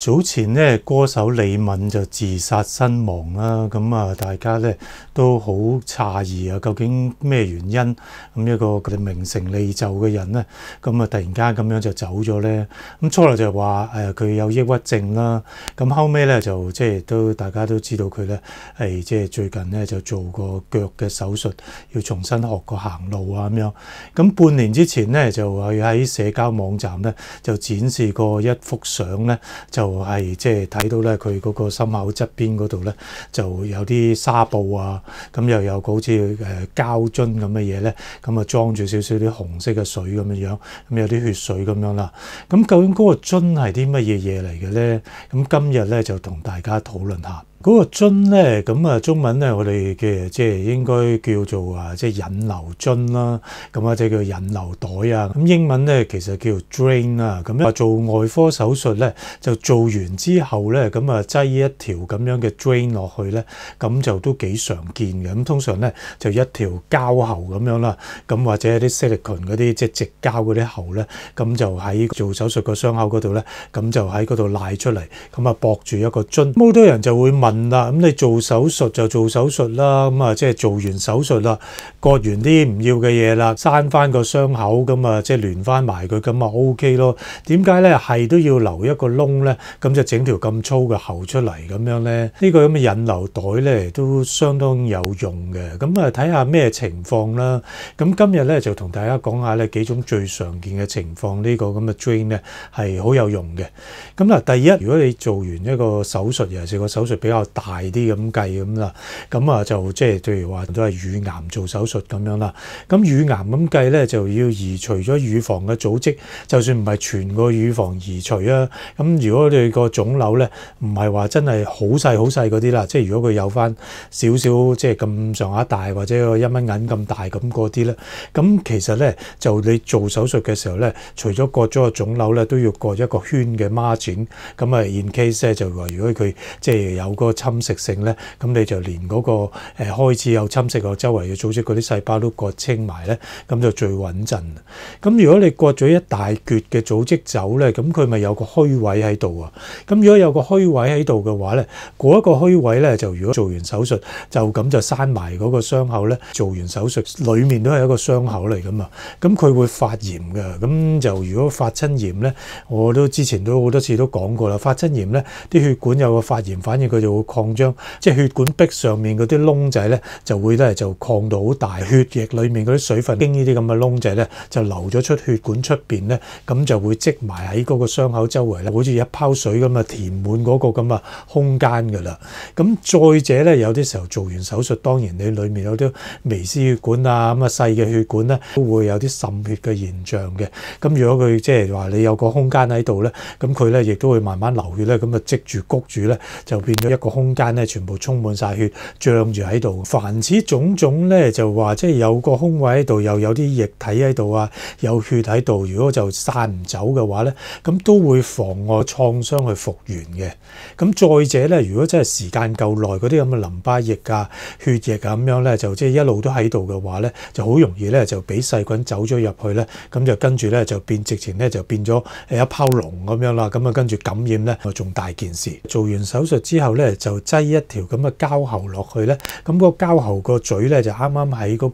早前咧，歌手李敏就自杀身亡啦。咁啊，大家咧都好诧异啊，究竟咩原因？咁一个佢哋名成利就嘅人咧，咁啊，突然间咁样就走咗咧。咁初头就话诶，佢有抑郁症啦。咁后尾咧就即系都大家都知道佢咧系即系最近咧就做过脚嘅手术，要重新学过行路啊咁样。咁半年之前咧就佢喺社交网站咧就展示过一幅相咧就。就係即係睇到咧，佢嗰個心口側邊嗰度咧，就有啲紗布啊，咁又有好似誒膠樽咁嘅嘢咧，咁啊裝住少少啲紅色嘅水咁樣樣，咁有啲血水咁樣啦。咁究竟嗰個樽係啲乜嘢嘢嚟嘅咧？咁今日咧就同大家討論下。嗰個樽咧，咁啊中文咧，我哋嘅即係應該叫做啊，即係引流樽啦，咁或者叫引流袋啊。咁英文咧其實叫 drain 啊。咁啊做外科手術咧，就做完之後咧，咁啊擠一條咁樣嘅 drain 落去咧，咁就都幾常見嘅。咁通常咧就一條膠喉咁樣啦，咁或者啲 s i l i c o n 嗰啲即係直膠嗰啲喉咧，咁就喺做手術個傷口嗰度咧，咁就喺嗰度拉出嚟，咁啊綁住一個樽。好多人就會問。啦，咁你做手術就做手術啦，咁啊即係做完手術啦，割完啲唔要嘅嘢啦，刪翻個傷口，咁啊即係聯翻埋佢，咁啊 O K 咯。點解咧係都要留一個窿咧？咁就整條咁粗嘅喉出嚟咁樣咧？呢個咁嘅引流袋咧都相當有用嘅。咁啊睇下咩情況啦。咁今日咧就同大家講下咧幾種最常見嘅情況，呢個咁嘅 drain 咧係好有用嘅。咁嗱，第一如果你做完一個手術，尤其是個手術比較較大啲咁計咁啦，咁啊就即係譬如話都係乳癌做手術咁樣啦。咁乳癌咁計咧，就要移除咗乳房嘅組織，就算唔係全個乳房移除啊。咁如果你個腫瘤咧唔係話真係好細好細嗰啲啦，即係如果佢有翻少少即係咁上下大，或者個一蚊銀咁大咁嗰啲咧，咁其實咧就你做手術嘅時候咧，除咗割咗個腫瘤咧，都要過一個圈嘅孖展。咁啊，in case 咧就話如果佢即係有個。侵蝕性咧，咁你就連嗰個誒開始有侵蝕個周圍嘅組織嗰啲細胞都割清埋咧，咁就最穩陣。咁如果你割咗一大橛嘅組織走咧，咁佢咪有個虛位喺度啊？咁如果有個虛位喺度嘅話咧，嗰一個虛位咧就如果做完手術就咁就閂埋嗰個傷口咧，做完手術裡面都係一個傷口嚟噶嘛。咁佢會發炎㗎，咁就如果發親炎咧，我都之前都好多次都講過啦，發親炎咧啲血管有個發炎反應，佢就。擴張，即係血管壁上面嗰啲窿仔咧，就會咧就擴到好大，血液裡面嗰啲水分經呢啲咁嘅窿仔咧，就流咗出血管出面咧，咁就會積埋喺嗰個傷口周圍咧，好似一泡水咁啊，填滿嗰個咁啊空間噶啦。咁再者咧，有啲時候做完手術，當然你裡面有啲微絲血管啊，咁啊細嘅血管咧，都會有啲滲血嘅現象嘅。咁如果佢即係話你有個空間喺度咧，咁佢咧亦都會慢慢流血咧，咁啊積住谷住咧，就變咗一個。空间咧全部充满晒血，胀住喺度。凡此种种咧，就话即系有个空位喺度，又有啲液体喺度啊，有血喺度。如果就散唔走嘅话咧，咁都会妨碍创伤去复原嘅。咁再者咧，如果真系时间够耐，嗰啲咁嘅淋巴液啊、血液啊咁样咧，就即系一路都喺度嘅话咧，就好容易咧就俾细菌走咗入去咧，咁就跟住咧就变直情咧就变咗诶一泡脓咁样啦。咁啊跟住感染咧，就仲大件事。做完手术之后咧。就擠一條咁嘅膠喉落去咧，咁個膠喉個嘴咧就啱啱喺嗰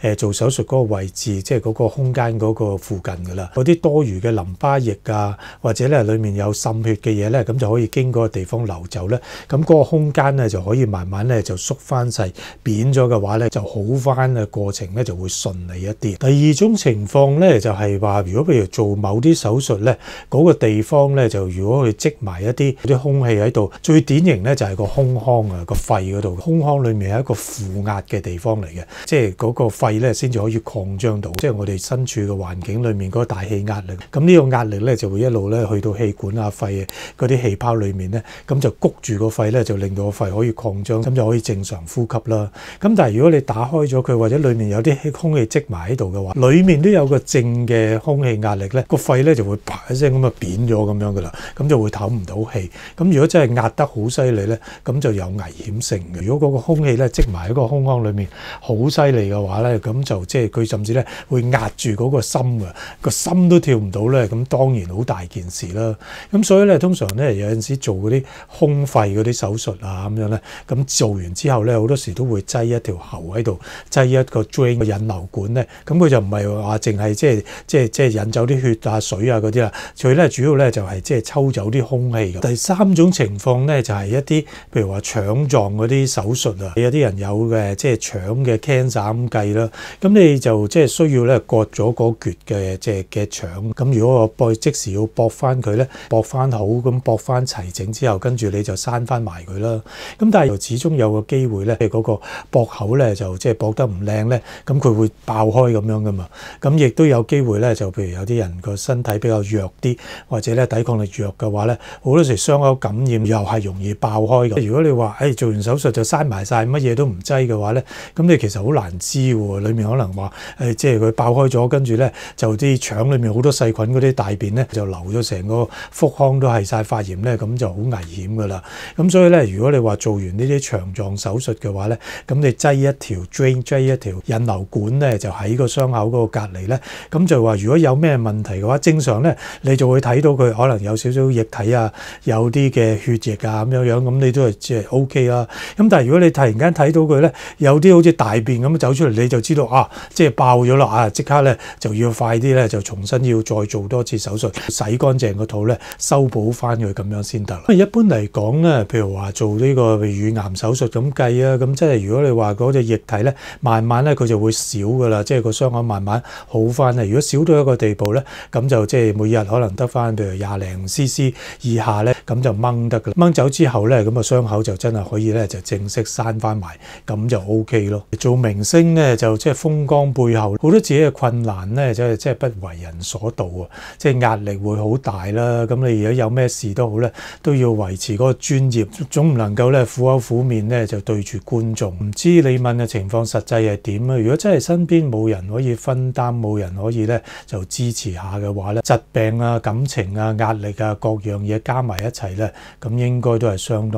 個做手術嗰個位置，即係嗰個空間嗰個附近㗎啦。嗰啲多餘嘅淋巴液啊，或者咧裡面有滲血嘅嘢咧，咁就可以經嗰個地方流走咧。咁嗰個空間咧就可以慢慢咧就縮翻細，扁咗嘅話咧就好翻嘅過程咧就會順利一啲。第二種情況咧就係話，如果譬如做某啲手術咧，嗰個地方咧就如果佢積埋一啲啲空氣喺度，最典型咧就係。係個胸腔啊，個肺嗰度，胸腔裏面係一個負壓嘅地方嚟嘅，即係嗰個肺咧先至可以擴張到，即係我哋身處嘅環境裏面嗰個大氣壓力。咁呢個壓力咧就會一路咧去到氣管啊、肺啊嗰啲氣泡裏面咧，咁就谷住個肺咧，就令到個肺可以擴張，咁就可以正常呼吸啦。咁但係如果你打開咗佢，或者裡面有啲空氣積埋喺度嘅話，裡面都有個正嘅空氣壓力咧，個肺咧就會啪一聲咁啊扁咗咁樣噶啦，咁就會唞唔到氣。咁如果真係壓得好犀利咧，咁就有危險性嘅。如果嗰個空氣咧積埋喺個胸腔裏面，好犀利嘅話咧，咁就即係佢甚至咧會壓住嗰個心嘅，個心都跳唔到咧。咁當然好大件事啦。咁所以咧，通常咧有陣時做嗰啲胸肺嗰啲手術啊，咁樣咧，咁做完之後咧，好多時都會擠一條喉喺度，擠一個 drain 引流管咧。咁佢就唔係話淨係即係即係即係引走啲血啊、水啊嗰啲所以咧主要咧就係即係抽走啲空氣嘅。第三種情況咧就係一啲。譬如話腸臟嗰啲手術啊，有啲人有嘅，即係腸嘅 cancer 咁計啦。咁你就即係需要咧割咗嗰段嘅即係嘅腸。咁如果我即時要搏翻佢咧，搏翻好咁搏翻齊整之後，跟住你就刪翻埋佢啦。咁但係又始終有個機會咧，即係嗰個搏口咧就即係搏得唔靚咧，咁佢會爆開咁樣噶嘛。咁亦都有機會咧，就譬如有啲人個身體比較弱啲，或者咧抵抗力弱嘅話咧，好多時傷口感染又係容易爆。开嘅，如果你话诶做完手术就塞埋晒乜嘢都唔挤嘅话咧，咁你其实好难知喎，里面可能话诶即系佢爆开咗，跟住咧就啲肠里面好多细菌嗰啲大便咧就流咗成个腹腔都系晒发炎咧，咁就好危险噶啦。咁所以咧，如果你话做完呢啲肠脏手术嘅话咧，咁你挤一条 drain、挤一条引流管咧，就喺个伤口嗰个隔離咧，咁就话如果有咩问题嘅话，正常咧你就会睇到佢可能有少少液体啊，有啲嘅血液啊咁样样咁。你都係即係 O K 啦。咁但係如果你突然間睇到佢咧，有啲好似大便咁走出嚟，你就知道啊，即係爆咗啦啊！即刻咧就要快啲咧，就重新要再做多次手術，洗乾淨個肚咧，修補翻佢咁樣先得。一般嚟講咧，譬如話做呢個乳癌手術咁計啊，咁即係如果你話嗰隻液體咧，慢慢咧佢就會少噶啦，即係個傷口慢慢好翻啊。如果少到一個地步咧，咁就即係每日可能得翻譬如廿零 c c 以下咧，咁就掹得噶啦。掹走之後咧。咁個傷口就真係可以咧，就正式閂翻埋，咁就 O K 咯。做明星咧，就即係風光背後好多自己嘅困難咧，就係即係不為人所道啊！即係壓力會好大啦。咁你如果有咩事都好咧，都要維持嗰個專業，總唔能夠咧苦口苦面咧就對住觀眾。唔知你問嘅情況實際係點啊？如果真係身邊冇人可以分擔，冇人可以咧就支持下嘅話咧，疾病啊、感情啊、壓力啊各樣嘢加埋一齊咧，咁應該都係相當。